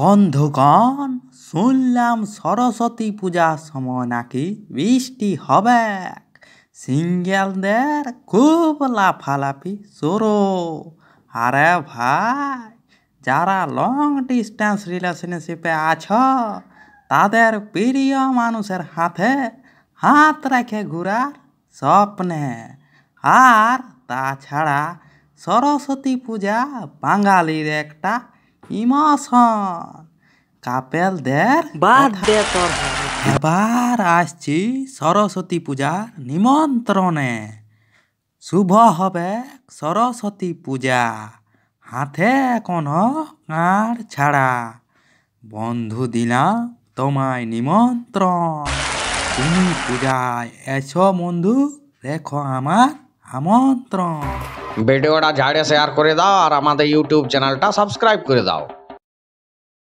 বন্ধুগণ শুনলাম সরস্বতী পূজার সময় নাকি বৃষ্টি হবে সিঙ্গেলদের খুব লাফালাফি সরো আরে ভাই যারা লং ডিস্টেন্স রিলেশনশিপে আছো তাদের প্রিয় মানুষের হাতে হাত রেখে ঘুরার স্বপ্নে আর তাছাড়া সরস্বতী পূজা বাঙালির একটা ইমোশন কাপেলদের বাদ দে তোর এবার আসছি সরস্বতী পূজার নিমন্ত্রণে শুভ হবে সরস্বতী পূজা হাতে কোনো কাঁড় ছাড়া বন্ধু দিলাম তোমায় নিমন্ত্রণ তুমি পূজায় এসো বন্ধু রেখো আমার আমন্ত্রণ ভিডিওটা ঝাড়ে শেয়ার করে দাও আর আমাদের ইউটিউব চ্যানেলটা সাবস্ক্রাইব করে দাও